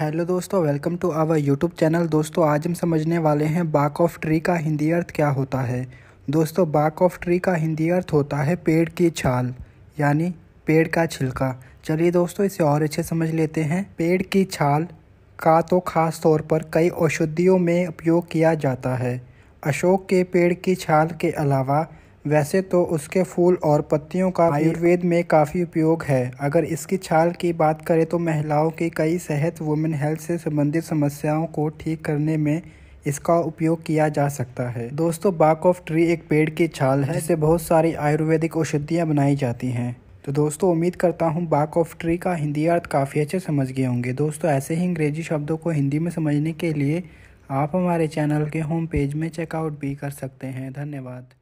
hello दोस्तों welcome to our YouTube channel दोस्तों आज हम समझने वाले हैं बाक ऑफ ट्री का हिंदी अर्थ क्या होता है दोस्तों बाक ऑफ ट्री का हिंदी अर्थ होता है पेड़ की छाल यानी पेड़ का छिलका चलिए दोस्तों इसे और अच्छे समझ लेते हैं पेड़ की छाल का तो खास तौर पर कई औषधियों में उपयोग किया जाता है अशोक के पेड़ की छाल के अलावा वैसे तो उसके फूल और पत्तियों का आयुर्वेद में काफ़ी उपयोग है अगर इसकी छाल की बात करें तो महिलाओं की कई सेहत वुमेन हेल्थ से संबंधित समस्याओं को ठीक करने में इसका उपयोग किया जा सकता है दोस्तों बाक ऑफ ट्री एक पेड़ की छाल है जिससे बहुत सारी आयुर्वेदिक औषधियाँ बनाई जाती हैं तो दोस्तों उम्मीद करता हूँ बाक ऑफ ट्री का हिंदी अर्थ काफ़ी अच्छे समझ गए होंगे दोस्तों ऐसे ही अंग्रेजी शब्दों को हिंदी में समझने के लिए आप हमारे चैनल के होम पेज में चेकआउट भी कर सकते हैं धन्यवाद